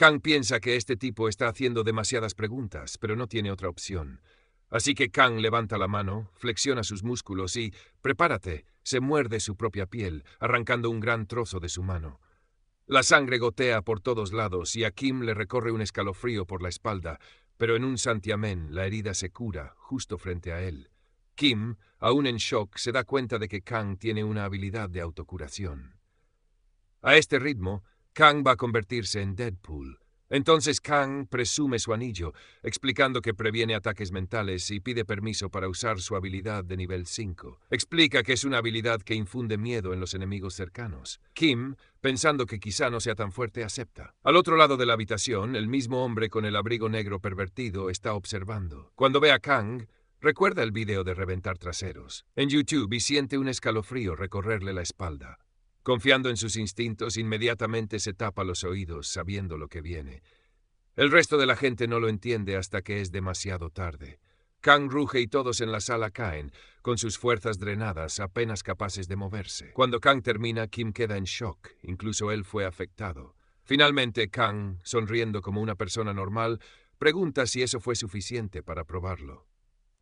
Kang piensa que este tipo está haciendo demasiadas preguntas, pero no tiene otra opción. Así que Kang levanta la mano, flexiona sus músculos y, prepárate, se muerde su propia piel, arrancando un gran trozo de su mano. La sangre gotea por todos lados y a Kim le recorre un escalofrío por la espalda, pero en un santiamén la herida se cura justo frente a él. Kim, aún en shock, se da cuenta de que Kang tiene una habilidad de autocuración. A este ritmo, Kang va a convertirse en Deadpool. Entonces Kang presume su anillo, explicando que previene ataques mentales y pide permiso para usar su habilidad de nivel 5. Explica que es una habilidad que infunde miedo en los enemigos cercanos. Kim, pensando que quizá no sea tan fuerte, acepta. Al otro lado de la habitación, el mismo hombre con el abrigo negro pervertido está observando. Cuando ve a Kang, recuerda el video de reventar traseros en YouTube y siente un escalofrío recorrerle la espalda. Confiando en sus instintos, inmediatamente se tapa los oídos, sabiendo lo que viene. El resto de la gente no lo entiende hasta que es demasiado tarde. Kang ruge y todos en la sala caen, con sus fuerzas drenadas, apenas capaces de moverse. Cuando Kang termina, Kim queda en shock, incluso él fue afectado. Finalmente, Kang, sonriendo como una persona normal, pregunta si eso fue suficiente para probarlo.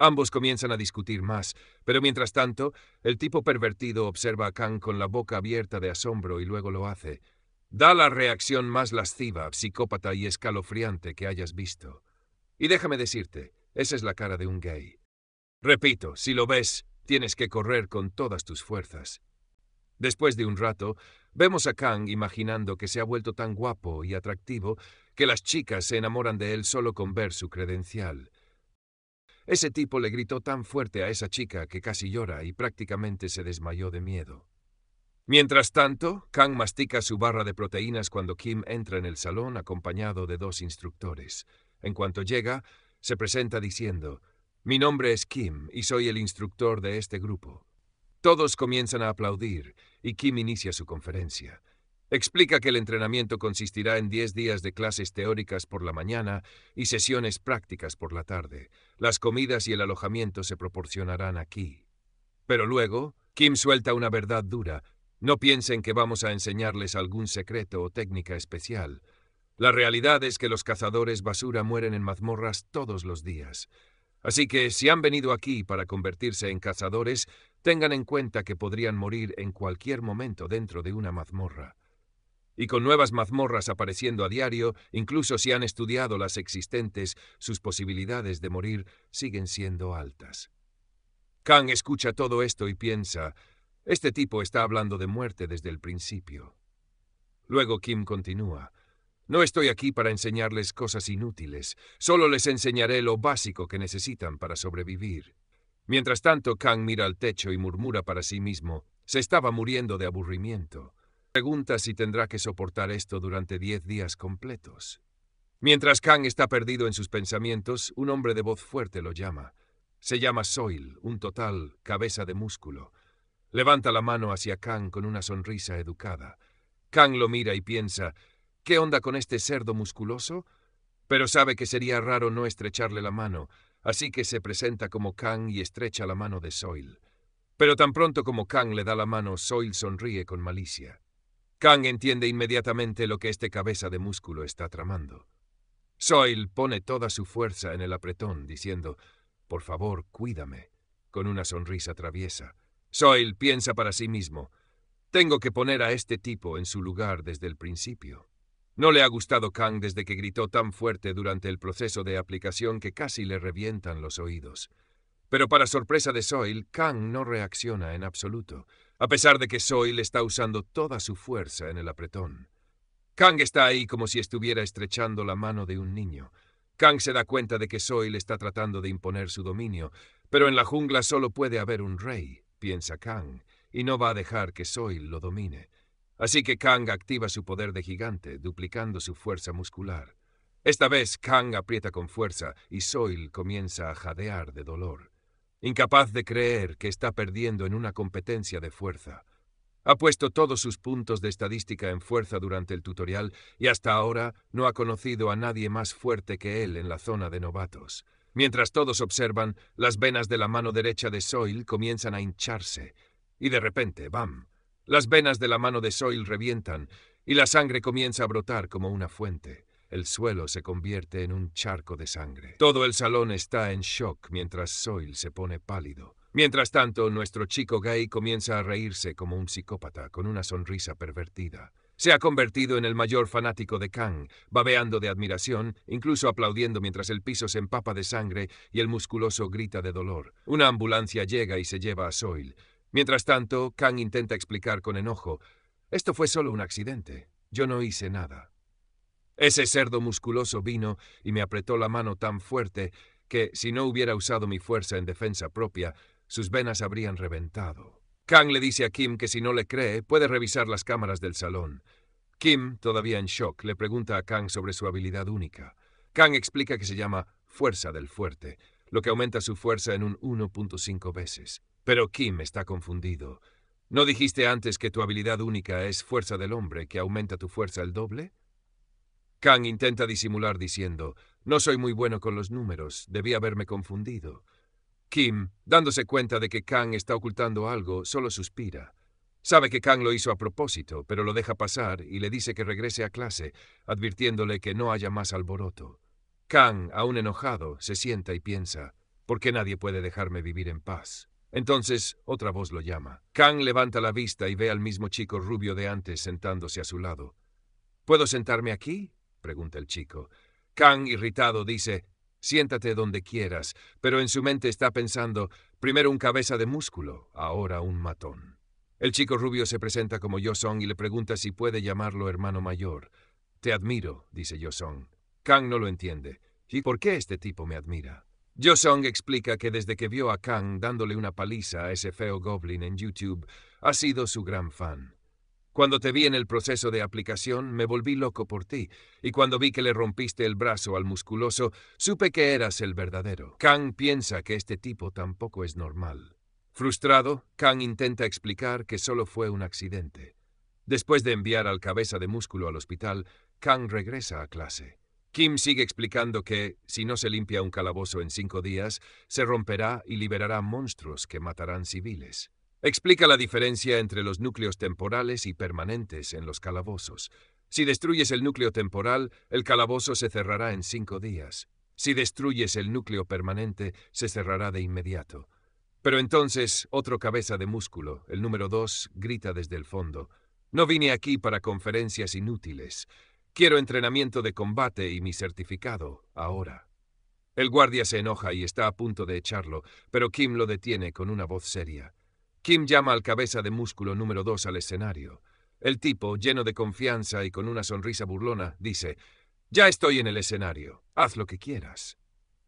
Ambos comienzan a discutir más, pero mientras tanto, el tipo pervertido observa a Kang con la boca abierta de asombro y luego lo hace. Da la reacción más lasciva, psicópata y escalofriante que hayas visto. Y déjame decirte, esa es la cara de un gay. Repito, si lo ves, tienes que correr con todas tus fuerzas. Después de un rato, vemos a Kang imaginando que se ha vuelto tan guapo y atractivo que las chicas se enamoran de él solo con ver su credencial. Ese tipo le gritó tan fuerte a esa chica que casi llora y prácticamente se desmayó de miedo. Mientras tanto, Kang mastica su barra de proteínas cuando Kim entra en el salón acompañado de dos instructores. En cuanto llega, se presenta diciendo, Mi nombre es Kim y soy el instructor de este grupo. Todos comienzan a aplaudir y Kim inicia su conferencia. Explica que el entrenamiento consistirá en 10 días de clases teóricas por la mañana y sesiones prácticas por la tarde. Las comidas y el alojamiento se proporcionarán aquí. Pero luego, Kim suelta una verdad dura. No piensen que vamos a enseñarles algún secreto o técnica especial. La realidad es que los cazadores basura mueren en mazmorras todos los días. Así que si han venido aquí para convertirse en cazadores, tengan en cuenta que podrían morir en cualquier momento dentro de una mazmorra y con nuevas mazmorras apareciendo a diario, incluso si han estudiado las existentes, sus posibilidades de morir siguen siendo altas. Kang escucha todo esto y piensa, este tipo está hablando de muerte desde el principio. Luego Kim continúa, no estoy aquí para enseñarles cosas inútiles, solo les enseñaré lo básico que necesitan para sobrevivir. Mientras tanto, Kang mira al techo y murmura para sí mismo, se estaba muriendo de aburrimiento. Pregunta si tendrá que soportar esto durante diez días completos. Mientras Kang está perdido en sus pensamientos, un hombre de voz fuerte lo llama. Se llama Soil, un total, cabeza de músculo. Levanta la mano hacia Kang con una sonrisa educada. Kang lo mira y piensa, ¿qué onda con este cerdo musculoso? Pero sabe que sería raro no estrecharle la mano, así que se presenta como Kang y estrecha la mano de Soil. Pero tan pronto como Kang le da la mano, Soil sonríe con malicia. Kang entiende inmediatamente lo que este cabeza de músculo está tramando. Soil pone toda su fuerza en el apretón, diciendo, Por favor, cuídame, con una sonrisa traviesa. Soil piensa para sí mismo, Tengo que poner a este tipo en su lugar desde el principio. No le ha gustado Kang desde que gritó tan fuerte durante el proceso de aplicación que casi le revientan los oídos. Pero para sorpresa de Soil, Kang no reacciona en absoluto a pesar de que Soil está usando toda su fuerza en el apretón. Kang está ahí como si estuviera estrechando la mano de un niño. Kang se da cuenta de que Soil está tratando de imponer su dominio, pero en la jungla solo puede haber un rey, piensa Kang, y no va a dejar que Soil lo domine. Así que Kang activa su poder de gigante, duplicando su fuerza muscular. Esta vez Kang aprieta con fuerza y Soil comienza a jadear de dolor incapaz de creer que está perdiendo en una competencia de fuerza. Ha puesto todos sus puntos de estadística en fuerza durante el tutorial y hasta ahora no ha conocido a nadie más fuerte que él en la zona de novatos. Mientras todos observan, las venas de la mano derecha de Soil comienzan a hincharse y de repente, ¡bam!, las venas de la mano de Soil revientan y la sangre comienza a brotar como una fuente. El suelo se convierte en un charco de sangre. Todo el salón está en shock mientras Soil se pone pálido. Mientras tanto, nuestro chico gay comienza a reírse como un psicópata, con una sonrisa pervertida. Se ha convertido en el mayor fanático de Kang, babeando de admiración, incluso aplaudiendo mientras el piso se empapa de sangre y el musculoso grita de dolor. Una ambulancia llega y se lleva a Soil. Mientras tanto, Kang intenta explicar con enojo. Esto fue solo un accidente. Yo no hice nada. Ese cerdo musculoso vino y me apretó la mano tan fuerte que, si no hubiera usado mi fuerza en defensa propia, sus venas habrían reventado. Kang le dice a Kim que si no le cree, puede revisar las cámaras del salón. Kim, todavía en shock, le pregunta a Kang sobre su habilidad única. Kang explica que se llama fuerza del fuerte, lo que aumenta su fuerza en un 1.5 veces. Pero Kim está confundido. ¿No dijiste antes que tu habilidad única es fuerza del hombre que aumenta tu fuerza el doble? Kang intenta disimular diciendo, no soy muy bueno con los números, debí haberme confundido. Kim, dándose cuenta de que Kang está ocultando algo, solo suspira. Sabe que Kang lo hizo a propósito, pero lo deja pasar y le dice que regrese a clase, advirtiéndole que no haya más alboroto. Kang, aún enojado, se sienta y piensa, ¿por qué nadie puede dejarme vivir en paz? Entonces, otra voz lo llama. Kang levanta la vista y ve al mismo chico rubio de antes sentándose a su lado. ¿Puedo sentarme aquí? pregunta el chico. Kang, irritado, dice, siéntate donde quieras, pero en su mente está pensando, primero un cabeza de músculo, ahora un matón. El chico rubio se presenta como Yosong y le pregunta si puede llamarlo hermano mayor. Te admiro, dice Yosong. Kang no lo entiende. ¿Y por qué este tipo me admira? Yosong explica que desde que vio a Kang dándole una paliza a ese feo goblin en YouTube, ha sido su gran fan. Cuando te vi en el proceso de aplicación, me volví loco por ti, y cuando vi que le rompiste el brazo al musculoso, supe que eras el verdadero. Kang piensa que este tipo tampoco es normal. Frustrado, Kang intenta explicar que solo fue un accidente. Después de enviar al cabeza de músculo al hospital, Kang regresa a clase. Kim sigue explicando que, si no se limpia un calabozo en cinco días, se romperá y liberará monstruos que matarán civiles. Explica la diferencia entre los núcleos temporales y permanentes en los calabozos. Si destruyes el núcleo temporal, el calabozo se cerrará en cinco días. Si destruyes el núcleo permanente, se cerrará de inmediato. Pero entonces, otro cabeza de músculo, el número dos, grita desde el fondo. No vine aquí para conferencias inútiles. Quiero entrenamiento de combate y mi certificado, ahora. El guardia se enoja y está a punto de echarlo, pero Kim lo detiene con una voz seria. Kim llama al cabeza de músculo número dos al escenario. El tipo, lleno de confianza y con una sonrisa burlona, dice, Ya estoy en el escenario, haz lo que quieras.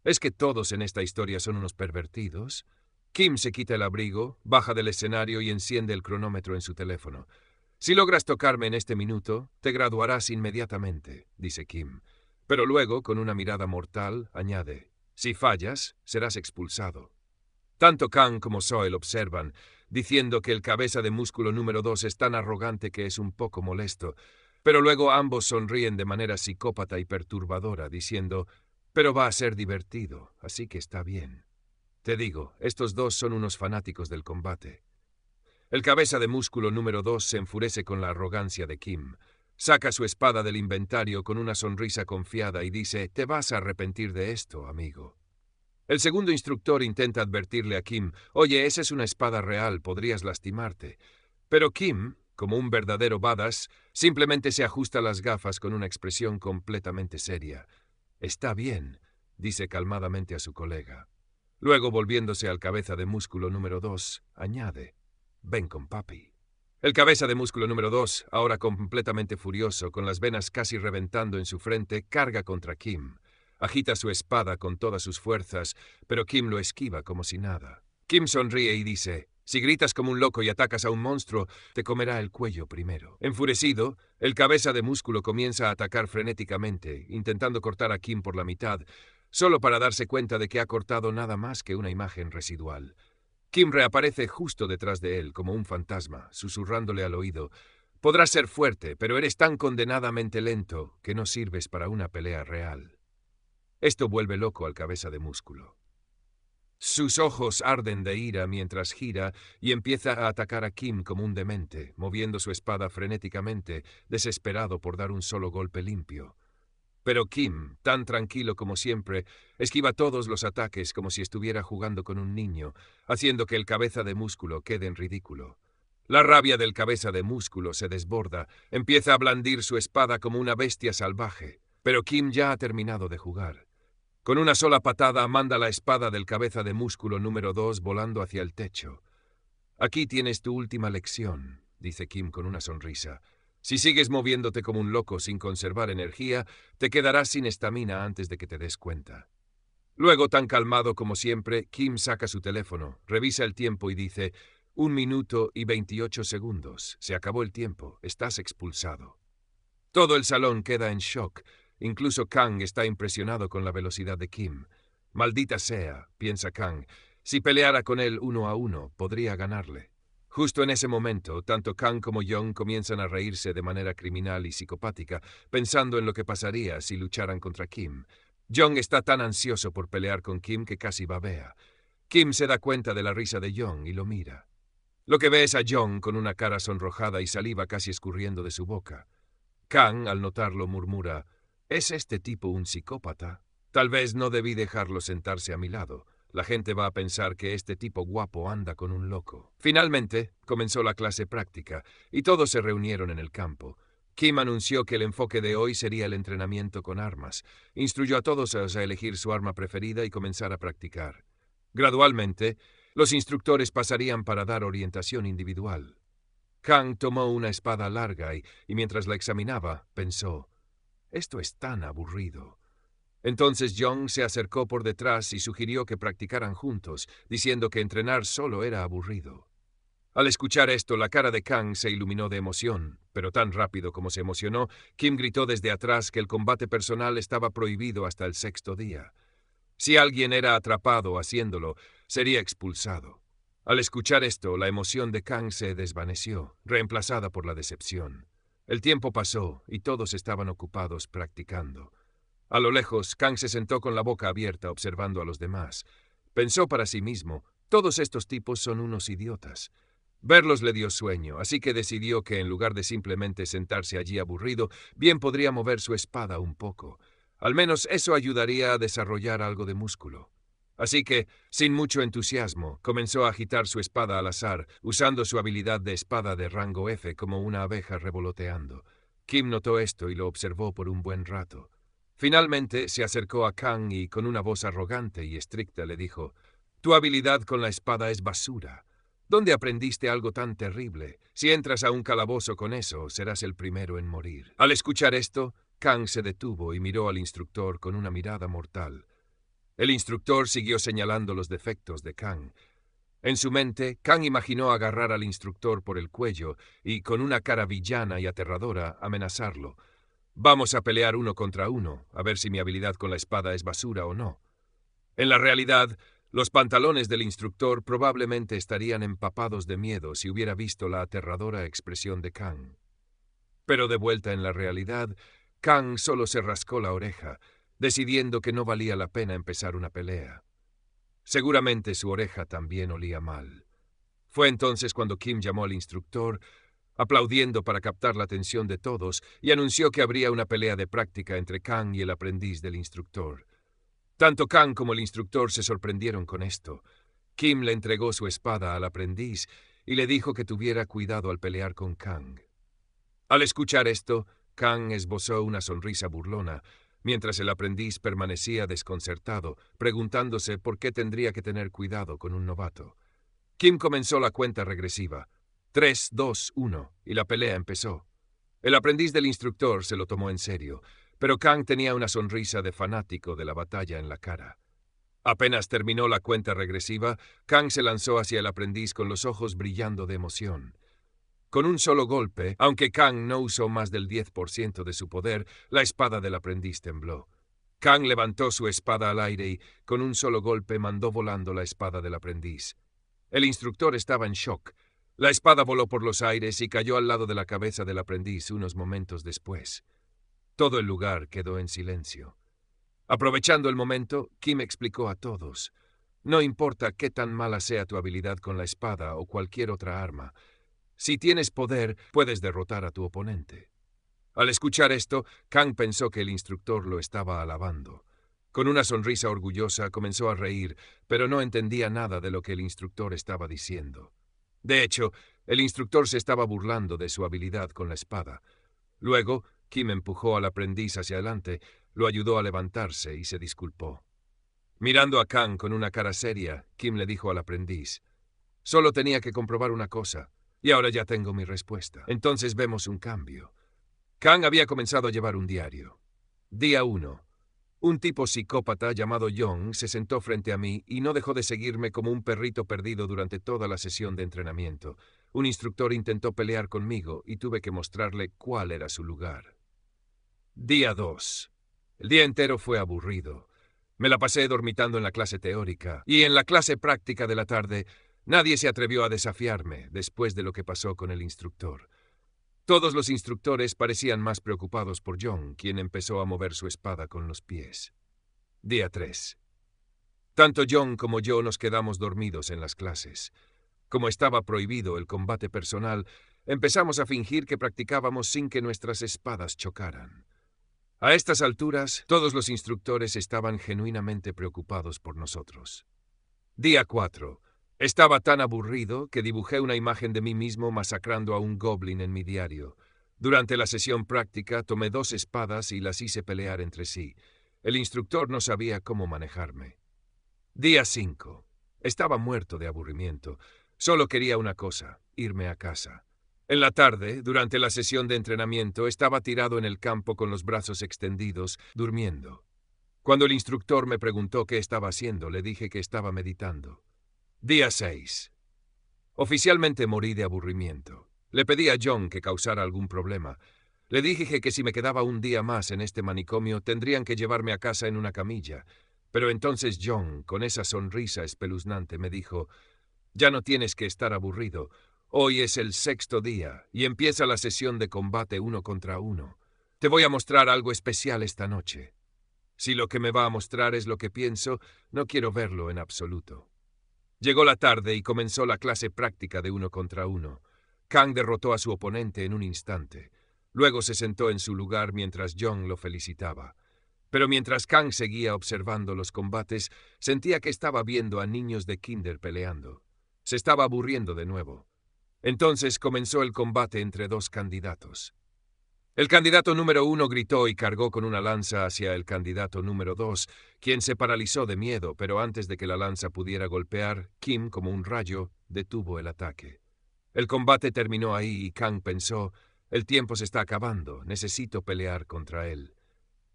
¿Es que todos en esta historia son unos pervertidos? Kim se quita el abrigo, baja del escenario y enciende el cronómetro en su teléfono. Si logras tocarme en este minuto, te graduarás inmediatamente, dice Kim. Pero luego, con una mirada mortal, añade, Si fallas, serás expulsado. Tanto Kang como Soel observan, diciendo que el cabeza de músculo número dos es tan arrogante que es un poco molesto, pero luego ambos sonríen de manera psicópata y perturbadora, diciendo, pero va a ser divertido, así que está bien. Te digo, estos dos son unos fanáticos del combate. El cabeza de músculo número dos se enfurece con la arrogancia de Kim. Saca su espada del inventario con una sonrisa confiada y dice, Te vas a arrepentir de esto, amigo. El segundo instructor intenta advertirle a Kim, oye, esa es una espada real, podrías lastimarte. Pero Kim, como un verdadero badass, simplemente se ajusta las gafas con una expresión completamente seria. Está bien, dice calmadamente a su colega. Luego, volviéndose al cabeza de músculo número dos, añade, ven con papi. El cabeza de músculo número dos, ahora completamente furioso, con las venas casi reventando en su frente, carga contra Kim. Agita su espada con todas sus fuerzas, pero Kim lo esquiva como si nada. Kim sonríe y dice, si gritas como un loco y atacas a un monstruo, te comerá el cuello primero. Enfurecido, el cabeza de músculo comienza a atacar frenéticamente, intentando cortar a Kim por la mitad, solo para darse cuenta de que ha cortado nada más que una imagen residual. Kim reaparece justo detrás de él, como un fantasma, susurrándole al oído, Podrás ser fuerte, pero eres tan condenadamente lento que no sirves para una pelea real. Esto vuelve loco al cabeza de músculo. Sus ojos arden de ira mientras gira y empieza a atacar a Kim como un demente, moviendo su espada frenéticamente, desesperado por dar un solo golpe limpio. Pero Kim, tan tranquilo como siempre, esquiva todos los ataques como si estuviera jugando con un niño, haciendo que el cabeza de músculo quede en ridículo. La rabia del cabeza de músculo se desborda, empieza a blandir su espada como una bestia salvaje, pero Kim ya ha terminado de jugar. Con una sola patada manda la espada del cabeza de músculo número 2 volando hacia el techo. Aquí tienes tu última lección, dice Kim con una sonrisa. Si sigues moviéndote como un loco sin conservar energía, te quedarás sin estamina antes de que te des cuenta. Luego, tan calmado como siempre, Kim saca su teléfono, revisa el tiempo y dice, un minuto y veintiocho segundos, se acabó el tiempo, estás expulsado. Todo el salón queda en shock, Incluso Kang está impresionado con la velocidad de Kim. Maldita sea, piensa Kang. Si peleara con él uno a uno, podría ganarle. Justo en ese momento, tanto Kang como Young comienzan a reírse de manera criminal y psicopática, pensando en lo que pasaría si lucharan contra Kim. Young está tan ansioso por pelear con Kim que casi babea. Kim se da cuenta de la risa de Young y lo mira. Lo que ve es a Young con una cara sonrojada y saliva casi escurriendo de su boca. Kang, al notarlo, murmura, ¿Es este tipo un psicópata? Tal vez no debí dejarlo sentarse a mi lado. La gente va a pensar que este tipo guapo anda con un loco. Finalmente, comenzó la clase práctica y todos se reunieron en el campo. Kim anunció que el enfoque de hoy sería el entrenamiento con armas. Instruyó a todos a elegir su arma preferida y comenzar a practicar. Gradualmente, los instructores pasarían para dar orientación individual. Kang tomó una espada larga y, mientras la examinaba, pensó, esto es tan aburrido. Entonces Young se acercó por detrás y sugirió que practicaran juntos, diciendo que entrenar solo era aburrido. Al escuchar esto, la cara de Kang se iluminó de emoción, pero tan rápido como se emocionó, Kim gritó desde atrás que el combate personal estaba prohibido hasta el sexto día. Si alguien era atrapado haciéndolo, sería expulsado. Al escuchar esto, la emoción de Kang se desvaneció, reemplazada por la decepción. El tiempo pasó y todos estaban ocupados practicando. A lo lejos, Kang se sentó con la boca abierta observando a los demás. Pensó para sí mismo, todos estos tipos son unos idiotas. Verlos le dio sueño, así que decidió que en lugar de simplemente sentarse allí aburrido, bien podría mover su espada un poco. Al menos eso ayudaría a desarrollar algo de músculo. Así que, sin mucho entusiasmo, comenzó a agitar su espada al azar, usando su habilidad de espada de rango F como una abeja revoloteando. Kim notó esto y lo observó por un buen rato. Finalmente se acercó a Kang y con una voz arrogante y estricta le dijo, Tu habilidad con la espada es basura. ¿Dónde aprendiste algo tan terrible? Si entras a un calabozo con eso, serás el primero en morir. Al escuchar esto, Kang se detuvo y miró al instructor con una mirada mortal. El instructor siguió señalando los defectos de Kang. En su mente, Kang imaginó agarrar al instructor por el cuello y, con una cara villana y aterradora, amenazarlo. Vamos a pelear uno contra uno, a ver si mi habilidad con la espada es basura o no. En la realidad, los pantalones del instructor probablemente estarían empapados de miedo si hubiera visto la aterradora expresión de Kang. Pero de vuelta en la realidad, Kang solo se rascó la oreja, decidiendo que no valía la pena empezar una pelea. Seguramente su oreja también olía mal. Fue entonces cuando Kim llamó al instructor, aplaudiendo para captar la atención de todos, y anunció que habría una pelea de práctica entre Kang y el aprendiz del instructor. Tanto Kang como el instructor se sorprendieron con esto. Kim le entregó su espada al aprendiz y le dijo que tuviera cuidado al pelear con Kang. Al escuchar esto, Kang esbozó una sonrisa burlona, mientras el aprendiz permanecía desconcertado, preguntándose por qué tendría que tener cuidado con un novato. Kim comenzó la cuenta regresiva. 3, 2, 1, y la pelea empezó. El aprendiz del instructor se lo tomó en serio, pero Kang tenía una sonrisa de fanático de la batalla en la cara. Apenas terminó la cuenta regresiva, Kang se lanzó hacia el aprendiz con los ojos brillando de emoción. Con un solo golpe, aunque Kang no usó más del 10% de su poder, la espada del aprendiz tembló. Kang levantó su espada al aire y, con un solo golpe, mandó volando la espada del aprendiz. El instructor estaba en shock. La espada voló por los aires y cayó al lado de la cabeza del aprendiz unos momentos después. Todo el lugar quedó en silencio. Aprovechando el momento, Kim explicó a todos. No importa qué tan mala sea tu habilidad con la espada o cualquier otra arma, si tienes poder, puedes derrotar a tu oponente. Al escuchar esto, Kang pensó que el instructor lo estaba alabando. Con una sonrisa orgullosa comenzó a reír, pero no entendía nada de lo que el instructor estaba diciendo. De hecho, el instructor se estaba burlando de su habilidad con la espada. Luego, Kim empujó al aprendiz hacia adelante, lo ayudó a levantarse y se disculpó. Mirando a Kang con una cara seria, Kim le dijo al aprendiz, Solo tenía que comprobar una cosa. Y ahora ya tengo mi respuesta. Entonces vemos un cambio. Kang había comenzado a llevar un diario. Día 1. Un tipo psicópata llamado Young se sentó frente a mí y no dejó de seguirme como un perrito perdido durante toda la sesión de entrenamiento. Un instructor intentó pelear conmigo y tuve que mostrarle cuál era su lugar. Día 2. El día entero fue aburrido. Me la pasé dormitando en la clase teórica y en la clase práctica de la tarde Nadie se atrevió a desafiarme después de lo que pasó con el instructor. Todos los instructores parecían más preocupados por John, quien empezó a mover su espada con los pies. Día 3. Tanto John como yo nos quedamos dormidos en las clases. Como estaba prohibido el combate personal, empezamos a fingir que practicábamos sin que nuestras espadas chocaran. A estas alturas, todos los instructores estaban genuinamente preocupados por nosotros. Día 4. Estaba tan aburrido que dibujé una imagen de mí mismo masacrando a un goblin en mi diario. Durante la sesión práctica tomé dos espadas y las hice pelear entre sí. El instructor no sabía cómo manejarme. Día 5. Estaba muerto de aburrimiento. Solo quería una cosa, irme a casa. En la tarde, durante la sesión de entrenamiento, estaba tirado en el campo con los brazos extendidos, durmiendo. Cuando el instructor me preguntó qué estaba haciendo, le dije que estaba meditando. Día 6. Oficialmente morí de aburrimiento. Le pedí a John que causara algún problema. Le dije que si me quedaba un día más en este manicomio tendrían que llevarme a casa en una camilla. Pero entonces John, con esa sonrisa espeluznante, me dijo, Ya no tienes que estar aburrido. Hoy es el sexto día y empieza la sesión de combate uno contra uno. Te voy a mostrar algo especial esta noche. Si lo que me va a mostrar es lo que pienso, no quiero verlo en absoluto. Llegó la tarde y comenzó la clase práctica de uno contra uno. Kang derrotó a su oponente en un instante. Luego se sentó en su lugar mientras John lo felicitaba. Pero mientras Kang seguía observando los combates, sentía que estaba viendo a niños de Kinder peleando. Se estaba aburriendo de nuevo. Entonces comenzó el combate entre dos candidatos. El candidato número uno gritó y cargó con una lanza hacia el candidato número dos, quien se paralizó de miedo, pero antes de que la lanza pudiera golpear, Kim, como un rayo, detuvo el ataque. El combate terminó ahí y Kang pensó, el tiempo se está acabando, necesito pelear contra él.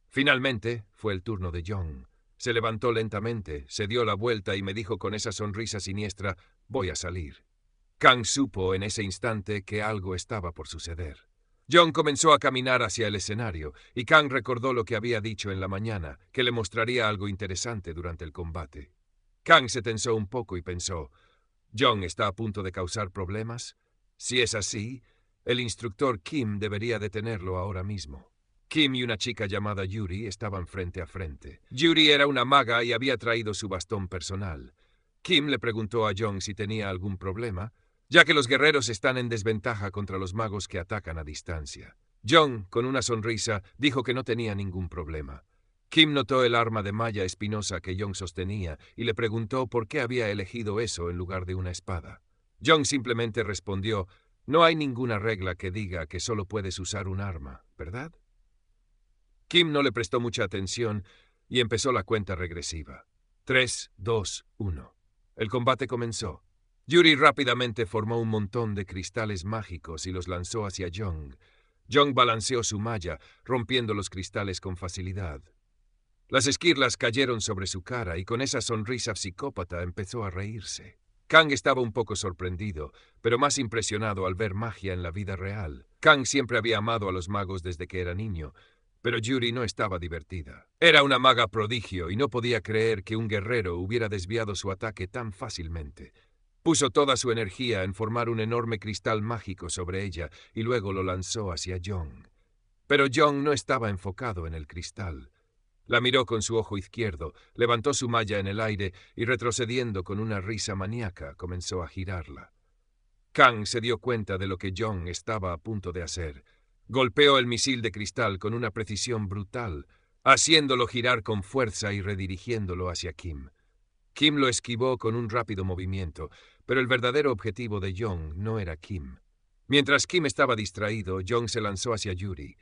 Finalmente fue el turno de Jong. Se levantó lentamente, se dio la vuelta y me dijo con esa sonrisa siniestra, voy a salir. Kang supo en ese instante que algo estaba por suceder. John comenzó a caminar hacia el escenario y Kang recordó lo que había dicho en la mañana, que le mostraría algo interesante durante el combate. Kang se tensó un poco y pensó, ¿John está a punto de causar problemas? Si es así, el instructor Kim debería detenerlo ahora mismo. Kim y una chica llamada Yuri estaban frente a frente. Yuri era una maga y había traído su bastón personal. Kim le preguntó a John si tenía algún problema, ya que los guerreros están en desventaja contra los magos que atacan a distancia. John, con una sonrisa, dijo que no tenía ningún problema. Kim notó el arma de malla espinosa que John sostenía y le preguntó por qué había elegido eso en lugar de una espada. John simplemente respondió, no hay ninguna regla que diga que solo puedes usar un arma, ¿verdad? Kim no le prestó mucha atención y empezó la cuenta regresiva. 3, 2, 1. El combate comenzó. Yuri rápidamente formó un montón de cristales mágicos y los lanzó hacia Jung. Jung balanceó su malla, rompiendo los cristales con facilidad. Las esquirlas cayeron sobre su cara y con esa sonrisa psicópata empezó a reírse. Kang estaba un poco sorprendido, pero más impresionado al ver magia en la vida real. Kang siempre había amado a los magos desde que era niño, pero Yuri no estaba divertida. Era una maga prodigio y no podía creer que un guerrero hubiera desviado su ataque tan fácilmente. Puso toda su energía en formar un enorme cristal mágico sobre ella y luego lo lanzó hacia Jong. Pero Jong no estaba enfocado en el cristal. La miró con su ojo izquierdo, levantó su malla en el aire y retrocediendo con una risa maníaca comenzó a girarla. Kang se dio cuenta de lo que Jong estaba a punto de hacer. Golpeó el misil de cristal con una precisión brutal, haciéndolo girar con fuerza y redirigiéndolo hacia Kim. Kim lo esquivó con un rápido movimiento, pero el verdadero objetivo de Young no era Kim. Mientras Kim estaba distraído, Young se lanzó hacia Yuri.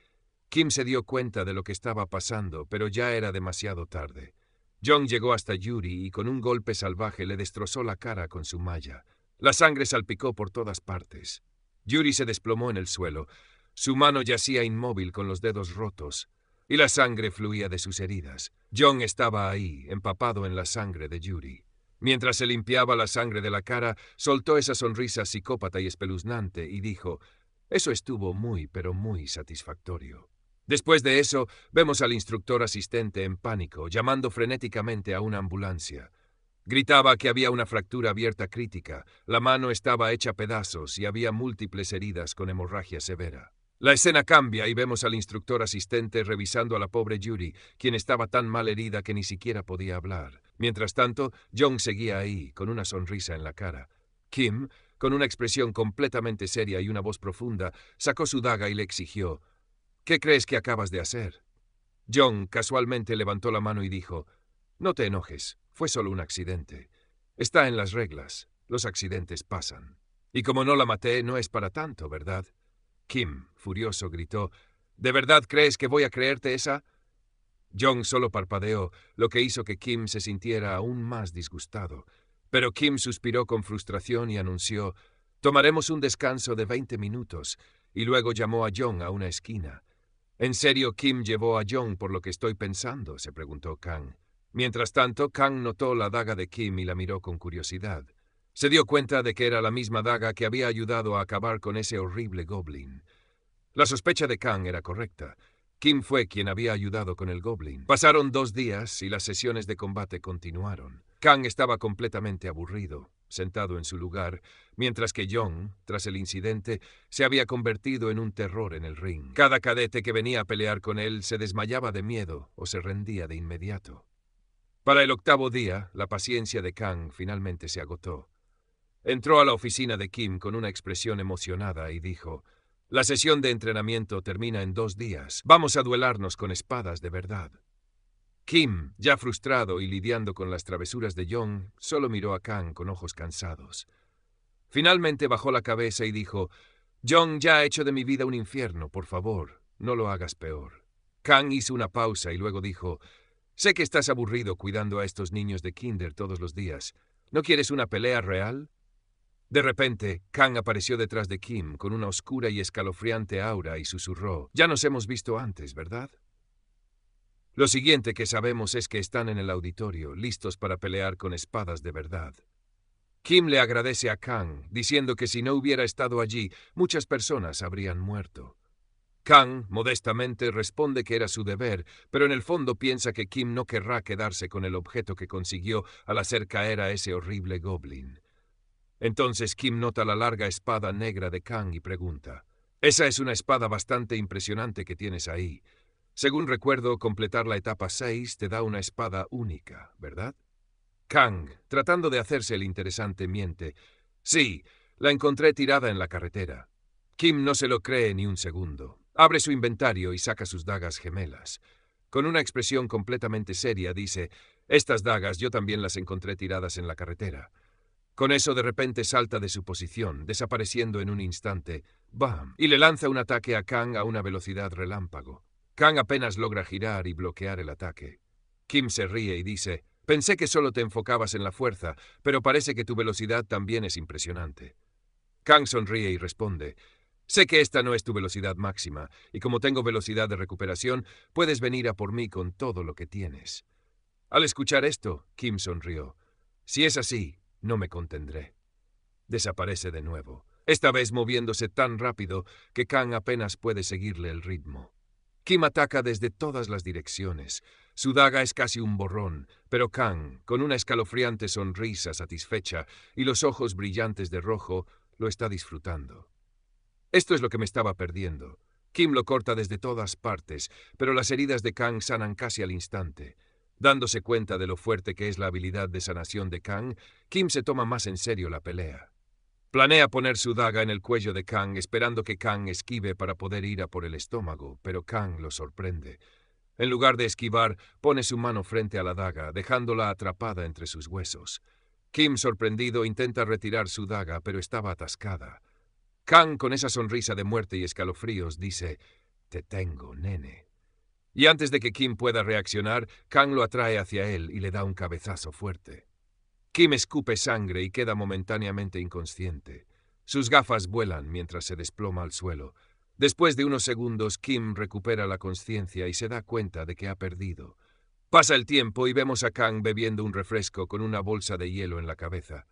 Kim se dio cuenta de lo que estaba pasando, pero ya era demasiado tarde. Young llegó hasta Yuri y con un golpe salvaje le destrozó la cara con su malla. La sangre salpicó por todas partes. Yuri se desplomó en el suelo. Su mano yacía inmóvil con los dedos rotos y la sangre fluía de sus heridas. John estaba ahí, empapado en la sangre de Yuri. Mientras se limpiaba la sangre de la cara, soltó esa sonrisa psicópata y espeluznante y dijo, Eso estuvo muy, pero muy satisfactorio. Después de eso, vemos al instructor asistente en pánico, llamando frenéticamente a una ambulancia. Gritaba que había una fractura abierta crítica, la mano estaba hecha pedazos y había múltiples heridas con hemorragia severa. La escena cambia y vemos al instructor asistente revisando a la pobre Yuri, quien estaba tan mal herida que ni siquiera podía hablar. Mientras tanto, John seguía ahí, con una sonrisa en la cara. Kim, con una expresión completamente seria y una voz profunda, sacó su daga y le exigió ¿Qué crees que acabas de hacer? John casualmente levantó la mano y dijo No te enojes, fue solo un accidente. Está en las reglas, los accidentes pasan. Y como no la maté, no es para tanto, ¿verdad? Kim, furioso, gritó. ¿De verdad crees que voy a creerte esa? John solo parpadeó, lo que hizo que Kim se sintiera aún más disgustado. Pero Kim suspiró con frustración y anunció, Tomaremos un descanso de veinte minutos, y luego llamó a John a una esquina. ¿En serio Kim llevó a John por lo que estoy pensando? se preguntó Kang. Mientras tanto, Kang notó la daga de Kim y la miró con curiosidad. Se dio cuenta de que era la misma daga que había ayudado a acabar con ese horrible goblin. La sospecha de Kang era correcta. Kim fue quien había ayudado con el goblin. Pasaron dos días y las sesiones de combate continuaron. Kang estaba completamente aburrido, sentado en su lugar, mientras que John, tras el incidente, se había convertido en un terror en el ring. Cada cadete que venía a pelear con él se desmayaba de miedo o se rendía de inmediato. Para el octavo día, la paciencia de Kang finalmente se agotó. Entró a la oficina de Kim con una expresión emocionada y dijo, La sesión de entrenamiento termina en dos días. Vamos a duelarnos con espadas de verdad. Kim, ya frustrado y lidiando con las travesuras de Jong, solo miró a Kang con ojos cansados. Finalmente bajó la cabeza y dijo, Jong ya ha hecho de mi vida un infierno, por favor, no lo hagas peor. Kang hizo una pausa y luego dijo, Sé que estás aburrido cuidando a estos niños de Kinder todos los días. ¿No quieres una pelea real? De repente, Kang apareció detrás de Kim con una oscura y escalofriante aura y susurró, Ya nos hemos visto antes, ¿verdad? Lo siguiente que sabemos es que están en el auditorio, listos para pelear con espadas de verdad. Kim le agradece a Kang, diciendo que si no hubiera estado allí, muchas personas habrían muerto. Kang, modestamente, responde que era su deber, pero en el fondo piensa que Kim no querrá quedarse con el objeto que consiguió al hacer caer a ese horrible goblin. Entonces Kim nota la larga espada negra de Kang y pregunta, Esa es una espada bastante impresionante que tienes ahí. Según recuerdo, completar la etapa 6 te da una espada única, ¿verdad? Kang, tratando de hacerse el interesante, miente. Sí, la encontré tirada en la carretera. Kim no se lo cree ni un segundo. Abre su inventario y saca sus dagas gemelas. Con una expresión completamente seria dice, Estas dagas yo también las encontré tiradas en la carretera. Con eso de repente salta de su posición, desapareciendo en un instante, ¡bam! y le lanza un ataque a Kang a una velocidad relámpago. Kang apenas logra girar y bloquear el ataque. Kim se ríe y dice, pensé que solo te enfocabas en la fuerza, pero parece que tu velocidad también es impresionante. Kang sonríe y responde, sé que esta no es tu velocidad máxima, y como tengo velocidad de recuperación, puedes venir a por mí con todo lo que tienes. Al escuchar esto, Kim sonrió. Si es así, no me contendré. Desaparece de nuevo, esta vez moviéndose tan rápido que Kang apenas puede seguirle el ritmo. Kim ataca desde todas las direcciones. Su daga es casi un borrón, pero Kang, con una escalofriante sonrisa satisfecha y los ojos brillantes de rojo, lo está disfrutando. Esto es lo que me estaba perdiendo. Kim lo corta desde todas partes, pero las heridas de Kang sanan casi al instante. Dándose cuenta de lo fuerte que es la habilidad de sanación de Kang, Kim se toma más en serio la pelea. Planea poner su daga en el cuello de Kang esperando que Kang esquive para poder ir a por el estómago, pero Kang lo sorprende. En lugar de esquivar, pone su mano frente a la daga, dejándola atrapada entre sus huesos. Kim, sorprendido, intenta retirar su daga, pero estaba atascada. Kang, con esa sonrisa de muerte y escalofríos, dice, Te tengo, nene. Y antes de que Kim pueda reaccionar, Kang lo atrae hacia él y le da un cabezazo fuerte. Kim escupe sangre y queda momentáneamente inconsciente. Sus gafas vuelan mientras se desploma al suelo. Después de unos segundos, Kim recupera la conciencia y se da cuenta de que ha perdido. Pasa el tiempo y vemos a Kang bebiendo un refresco con una bolsa de hielo en la cabeza.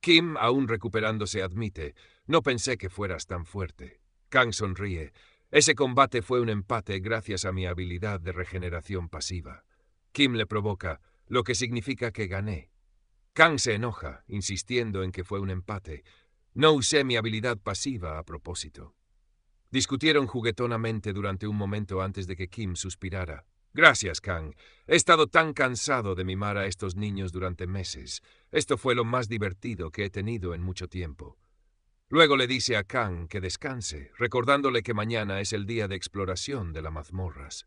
Kim, aún recuperándose, admite, no pensé que fueras tan fuerte. Kang sonríe, ese combate fue un empate gracias a mi habilidad de regeneración pasiva. Kim le provoca, lo que significa que gané. Kang se enoja, insistiendo en que fue un empate. No usé mi habilidad pasiva a propósito. Discutieron juguetonamente durante un momento antes de que Kim suspirara. Gracias, Kang. He estado tan cansado de mimar a estos niños durante meses. Esto fue lo más divertido que he tenido en mucho tiempo. Luego le dice a Khan que descanse, recordándole que mañana es el día de exploración de la mazmorras.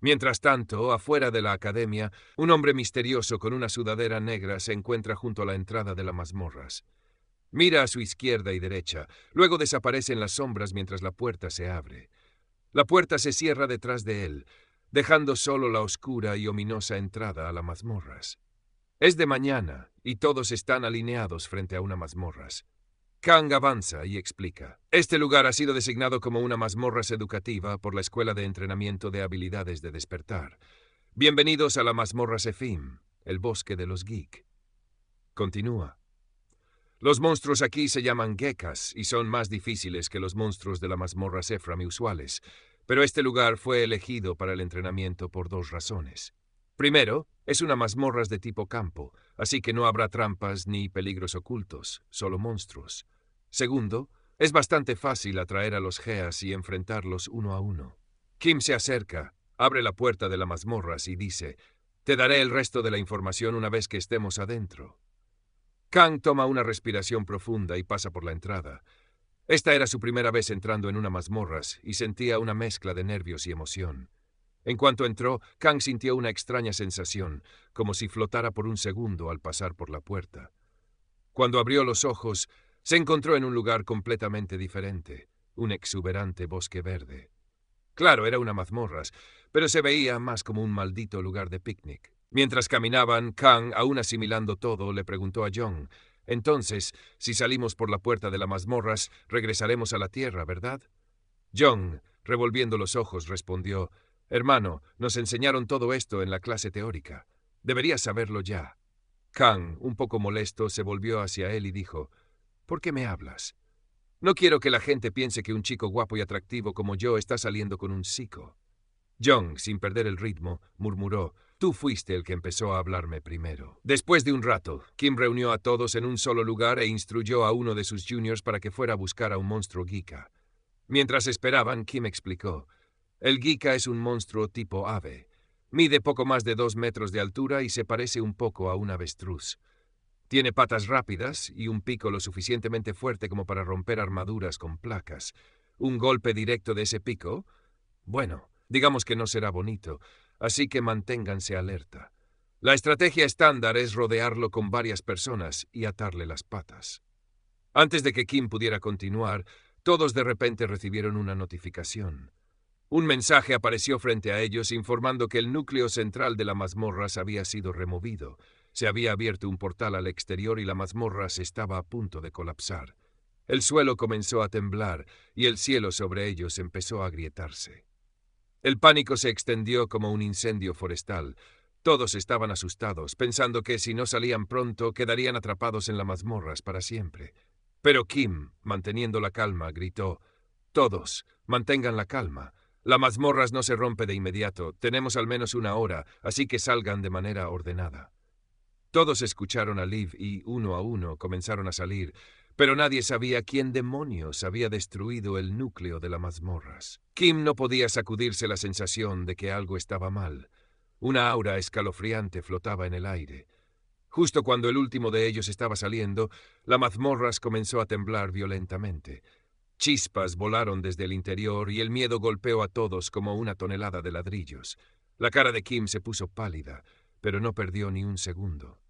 Mientras tanto, afuera de la academia, un hombre misterioso con una sudadera negra se encuentra junto a la entrada de la mazmorras. Mira a su izquierda y derecha, luego desaparecen las sombras mientras la puerta se abre. La puerta se cierra detrás de él, dejando solo la oscura y ominosa entrada a la mazmorras. Es de mañana y todos están alineados frente a una mazmorras. Kang avanza y explica. Este lugar ha sido designado como una mazmorra educativa por la Escuela de Entrenamiento de Habilidades de Despertar. Bienvenidos a la mazmorra Sefim, el bosque de los geek. Continúa. Los monstruos aquí se llaman gecas y son más difíciles que los monstruos de la mazmorra Sefram usuales, pero este lugar fue elegido para el entrenamiento por dos razones. Primero, es una mazmorra de tipo campo, así que no habrá trampas ni peligros ocultos, solo monstruos. Segundo, es bastante fácil atraer a los Geas y enfrentarlos uno a uno. Kim se acerca, abre la puerta de la mazmorras y dice, Te daré el resto de la información una vez que estemos adentro. Kang toma una respiración profunda y pasa por la entrada. Esta era su primera vez entrando en una mazmorras y sentía una mezcla de nervios y emoción. En cuanto entró, Kang sintió una extraña sensación, como si flotara por un segundo al pasar por la puerta. Cuando abrió los ojos, se encontró en un lugar completamente diferente, un exuberante bosque verde. Claro, era una mazmorra, pero se veía más como un maldito lugar de picnic. Mientras caminaban, Kang, aún asimilando todo, le preguntó a John, Entonces, si salimos por la puerta de la mazmorras, regresaremos a la Tierra, ¿verdad? John, revolviendo los ojos, respondió, Hermano, nos enseñaron todo esto en la clase teórica. Deberías saberlo ya. Kang, un poco molesto, se volvió hacia él y dijo, ¿Por qué me hablas? No quiero que la gente piense que un chico guapo y atractivo como yo está saliendo con un psico. Jong, sin perder el ritmo, murmuró, Tú fuiste el que empezó a hablarme primero. Después de un rato, Kim reunió a todos en un solo lugar e instruyó a uno de sus juniors para que fuera a buscar a un monstruo geeka. Mientras esperaban, Kim explicó, el Gika es un monstruo tipo ave. Mide poco más de dos metros de altura y se parece un poco a un avestruz. Tiene patas rápidas y un pico lo suficientemente fuerte como para romper armaduras con placas. Un golpe directo de ese pico, bueno, digamos que no será bonito, así que manténganse alerta. La estrategia estándar es rodearlo con varias personas y atarle las patas. Antes de que Kim pudiera continuar, todos de repente recibieron una notificación. Un mensaje apareció frente a ellos informando que el núcleo central de la mazmorra había sido removido. Se había abierto un portal al exterior y la mazmorra se estaba a punto de colapsar. El suelo comenzó a temblar y el cielo sobre ellos empezó a agrietarse. El pánico se extendió como un incendio forestal. Todos estaban asustados, pensando que si no salían pronto quedarían atrapados en la mazmorras para siempre. Pero Kim, manteniendo la calma, gritó, Todos, mantengan la calma. La mazmorras no se rompe de inmediato, tenemos al menos una hora, así que salgan de manera ordenada. Todos escucharon a Liv y, uno a uno, comenzaron a salir, pero nadie sabía quién demonios había destruido el núcleo de la mazmorras. Kim no podía sacudirse la sensación de que algo estaba mal. Una aura escalofriante flotaba en el aire. Justo cuando el último de ellos estaba saliendo, la mazmorras comenzó a temblar violentamente. Chispas volaron desde el interior y el miedo golpeó a todos como una tonelada de ladrillos. La cara de Kim se puso pálida, pero no perdió ni un segundo.